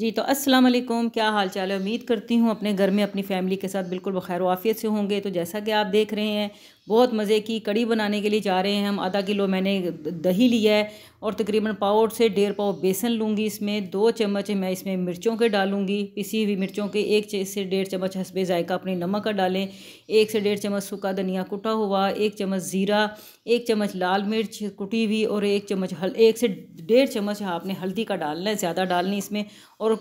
जी तो अस्सलाम वालेकुम क्या हाल चाल है उम्मीद करती हूँ अपने घर में अपनी फैमिली के साथ बिल्कुल बखैर वाफ़ियत से होंगे तो जैसा कि आप देख रहे हैं बहुत मज़े की कड़ी बनाने के लिए जा रहे हैं हम आधा किलो मैंने दही लिया है और तकरीबन पाव से डेढ़ पाव बेसन लूँगी इसमें दो चम्मच मैं इसमें मिर्चों के डालूँगी पिसी हुई मिर्चों के एक से डेढ़ चम्मच हंसबे जायका अपने नमक का डालें एक से डेढ़ चम्मच सूखा धनिया कुटा हुआ एक चम्मच ज़ीरा एक चम्मच लाल मिर्च कुटी हुई और एक चम्मच हल एक से डेढ़ चम्मच आपने हल्दी का डालना है ज़्यादा डालनी इसमें और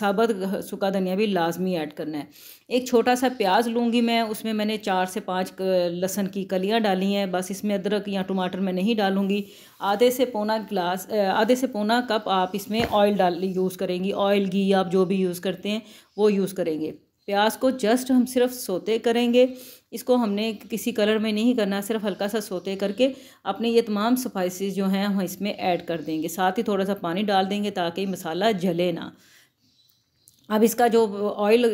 साबत सूखा धनिया भी लाजमी ऐड करना है एक छोटा सा प्याज लूँगी मैं उसमें मैंने चार से पाँच लहसन की कलियाँ डाली हैं बस इसमें अदरक या टमाटर मैं नहीं डालूँगी आधे से पौना गिलास आधे से पौना कप आप इसमें ऑयल डाल यूज़ करेंगी ऑयल घी आप जो भी यूज़ करते हैं वो यूज़ करेंगे प्याज को जस्ट हम सिर्फ सोते करेंगे इसको हमने किसी कलर में नहीं करना सिर्फ हल्का सा सोते करके अपने ये तमाम स्पाइसेस जो हैं हम इसमें ऐड कर देंगे साथ ही थोड़ा सा पानी डाल देंगे ताकि मसाला जले ना अब इसका जो ऑयल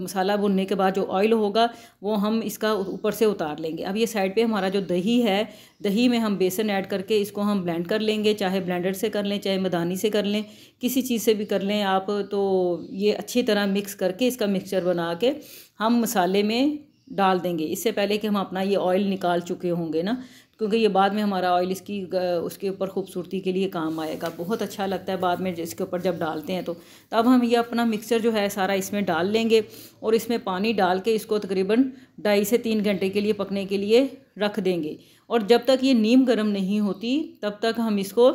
मसाला भुनने के बाद जो ऑयल होगा वो हम इसका ऊपर से उतार लेंगे अब ये साइड पे हमारा जो दही है दही में हम बेसन ऐड करके इसको हम ब्लेंड कर लेंगे चाहे ब्लेंडर से कर लें चाहे मदानी से कर लें किसी चीज़ से भी कर लें आप तो ये अच्छी तरह मिक्स करके इसका मिक्सचर बना के हम मसाले में डाल देंगे इससे पहले कि हम अपना ये ऑयल निकाल चुके होंगे ना क्योंकि ये बाद में हमारा ऑयल इसकी उसके ऊपर खूबसूरती के लिए काम आएगा बहुत अच्छा लगता है बाद में इसके ऊपर जब डालते हैं तो तब हम ये अपना मिक्सर जो है सारा इसमें डाल लेंगे और इसमें पानी डाल के इसको तकरीबन ढाई से तीन घंटे के लिए पकने के लिए रख देंगे और जब तक ये नीम गर्म नहीं होती तब तक हम इसको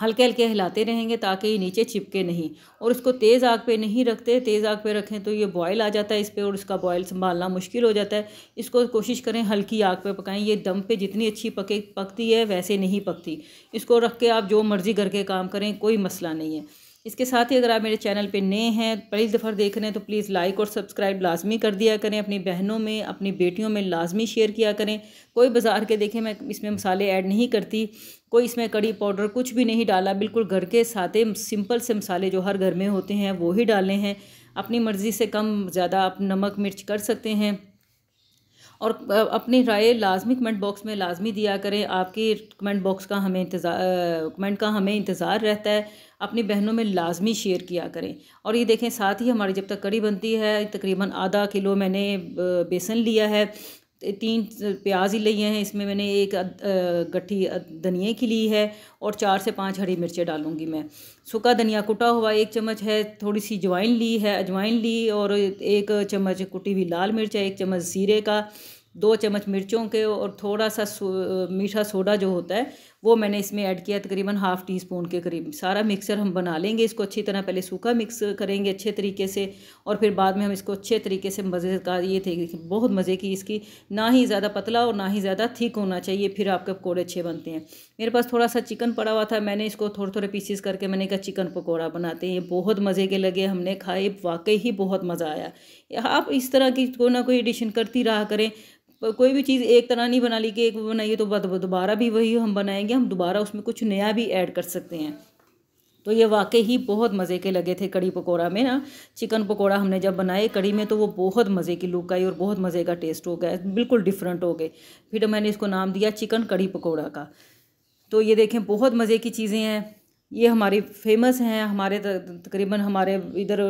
हल्के हल्के हिलाते रहेंगे ताकि ये नीचे चिपके नहीं और इसको तेज़ आग पे नहीं रखते तेज़ आग पे रखें तो ये बॉयल आ जाता है इस पर और इसका बॉयल संभालना मुश्किल हो जाता है इसको कोशिश करें हल्की आग पे पकाएं ये दम पे जितनी अच्छी पके पकती है वैसे नहीं पकती इसको रख के आप जो मर्ज़ी करके काम करें कोई मसला नहीं है इसके साथ ही अगर आप मेरे चैनल पे नए हैं पहली दफ़ा देख रहे हैं तो प्लीज़ लाइक और सब्सक्राइब लाजमी कर दिया करें अपनी बहनों में अपनी बेटियों में लाजमी शेयर किया करें कोई बाज़ार के देखें मैं इसमें मसाले ऐड नहीं करती कोई इसमें कड़ी पाउडर कुछ भी नहीं डाला बिल्कुल घर के साथे सिंपल से मसाले जो हर घर में होते हैं वो ही डाले हैं अपनी मर्ज़ी से कम ज़्यादा आप नमक मिर्च कर सकते हैं और अपनी राय लाजमी कमेंट बॉक्स में लाजमी दिया करें आपके कमेंट बॉक्स का हमें इंतज़ार कमेंट का हमें इंतज़ार रहता है अपनी बहनों में लाजमी शेयर किया करें और ये देखें साथ ही हमारी जब तक कड़ी बनती है तकरीबन आधा किलो मैंने बेसन लिया है तीन प्याज ही लिए हैं इसमें मैंने एक गट्ठी धनिए की ली है और चार से पांच हरी मिर्चें डालूंगी मैं सूखा धनिया कुटा हुआ एक चम्मच है थोड़ी सी जवाइन ली है अजवाइन ली और एक चम्मच कुटी हुई लाल मिर्च है एक चम्मच जीरे का दो चम्मच मिर्चों के और थोड़ा सा सो, मीठा सोडा जो होता है वो मैंने इसमें ऐड किया तकरीबन हाफ़ टी स्पून के करीब सारा मिक्सर हम बना लेंगे इसको अच्छी तरह पहले सूखा मिक्स करेंगे अच्छे तरीके से और फिर बाद में हम इसको अच्छे तरीके से मज़े का ये थे बहुत मज़े की इसकी ना ही ज़्यादा पतला और ना ही ज़्यादा थिक होना चाहिए फिर आपके पकौड़े अच्छे बनते हैं मेरे पास थोड़ा सा चिकन पड़ा हुआ था मैंने इसको थोड़े थोड़े पीसीस करके मैंने कहा चिकन पकौड़ा बनाते हैं बहुत मज़े के लगे हमने खाए वाकई ही बहुत मज़ा आया आप इस तरह की कोई ना कोई एडिशन करती रहा करें कोई भी चीज़ एक तरह नहीं बना ली कि एक बनाइए तो दोबारा भी वही हम बनाएंगे हम दोबारा उसमें कुछ नया भी ऐड कर सकते हैं तो ये वाकई ही बहुत मज़े के लगे थे कड़ी पकौड़ा में ना चिकन पकौड़ा हमने जब बनाए कड़ी में तो वो बहुत मज़े की लुक आई और बहुत मज़े का टेस्ट हो गया बिल्कुल डिफरेंट हो गए फिर मैंने इसको नाम दिया चिकन कड़ी पकौड़ा का तो ये देखें बहुत मज़े की चीज़ें हैं ये हमारी फेमस हैं हमारे तकरीबन हमारे इधर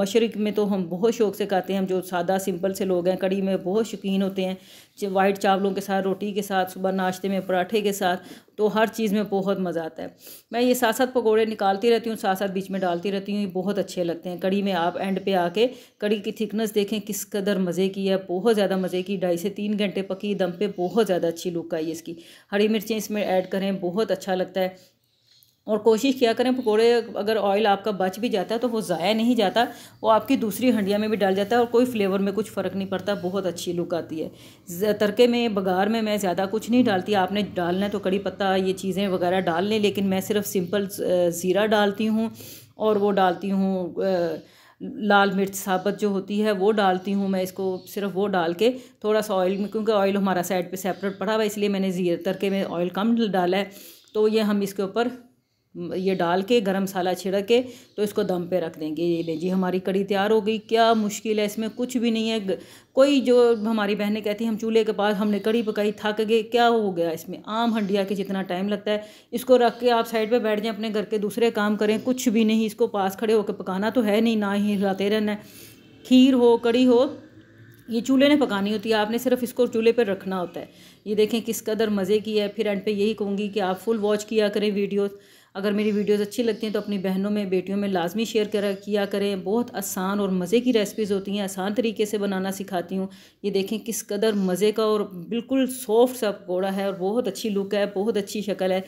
मशरक़ में तो हम बहुत शौक़ से खाते हैं हम जो सादा सिंपल से लोग हैं कड़ी में बहुत शौकीन होते हैं वाइट चावलों के साथ रोटी के साथ सुबह नाश्ते में पराठे के साथ तो हर चीज़ में बहुत मज़ा आता है मैं ये साथ साथ पकौड़े निकालती रहती हूँ साथ साथ बीच में डालती रहती हूँ ये बहुत अच्छे लगते हैं कड़ी में आप एंड पे आके कड़ी की थिकनेस देखें किस कदर मज़े की है बहुत ज़्यादा मज़े की ढाई से तीन घंटे पकी दम पे बहुत ज़्यादा अच्छी लुक आई इसकी हरी मिर्चें इसमें ऐड करें बहुत अच्छा लगता है और कोशिश किया करें पकोड़े अगर ऑयल आपका बच भी जाता है तो वो ज़ाया नहीं जाता वो आपकी दूसरी हंडिया में भी डाल जाता है और कोई फ्लेवर में कुछ फ़र्क नहीं पड़ता बहुत अच्छी लुक आती है तड़के में बघार में मैं ज़्यादा कुछ नहीं डालती आपने डालना है तो कड़ी पत्ता ये चीज़ें वगैरह डाल लें लेकिन मैं सिर्फ सिंपल ज़ीरा डालती हूँ और वो डालती हूँ लाल मिर्च साबत जो होती है वो डालती हूँ मैं इसको सिर्फ वो डाल के थोड़ा सा ऑयल में क्योंकि ऑयल हमारा साइड पे सेपरेट पड़ा हुआ इसलिए मैंने जीर तड़के में ऑयल कम डाला है तो ये हम इसके ऊपर ये डाल के गरम मसाला छिड़क के तो इसको दम पे रख देंगे ये ले जी हमारी कड़ी तैयार हो गई क्या मुश्किल है इसमें कुछ भी नहीं है कोई जो हमारी बहनें कहती हम चूल्हे के पास हमने कड़ी पकाई थक गए क्या हो गया इसमें आम हंडिया के जितना टाइम लगता है इसको रख के आप साइड पे बैठ जाएं अपने घर के दूसरे काम करें कुछ भी नहीं इसको पास खड़े होकर पकाना तो है नहीं ना ही हिलाते रहना खीर हो कड़ी हो ये चूल्हे ने पकानी होती है आपने सिर्फ इसको चूल्हे पर रखना होता है ये देखें किस कदर मज़े की है फिर एंड पे यही कहूँगी कि आप फुल वॉच किया करें वीडियोज़ अगर मेरी वीडियोज़ अच्छी लगती हैं तो अपनी बहनों में बेटियों में लाजमी शेयर कर किया करें बहुत आसान और मज़े की रेसिपीज़ होती हैं आसान तरीके से बनाना सिखाती हूँ ये देखें किस कदर मज़े का और बिल्कुल सॉफ्ट सा पकौड़ा है और बहुत अच्छी लुक है बहुत अच्छी शक्ल है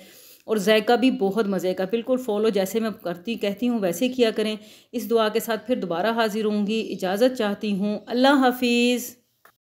और जायका भी बहुत मज़े का बिल्कुल फॉलो जैसे मैं करती कहती हूँ वैसे किया करें इस दुआ के साथ फिर दोबारा हाजिर होंगी इजाज़त चाहती हूँ अल्लाह हाफिज़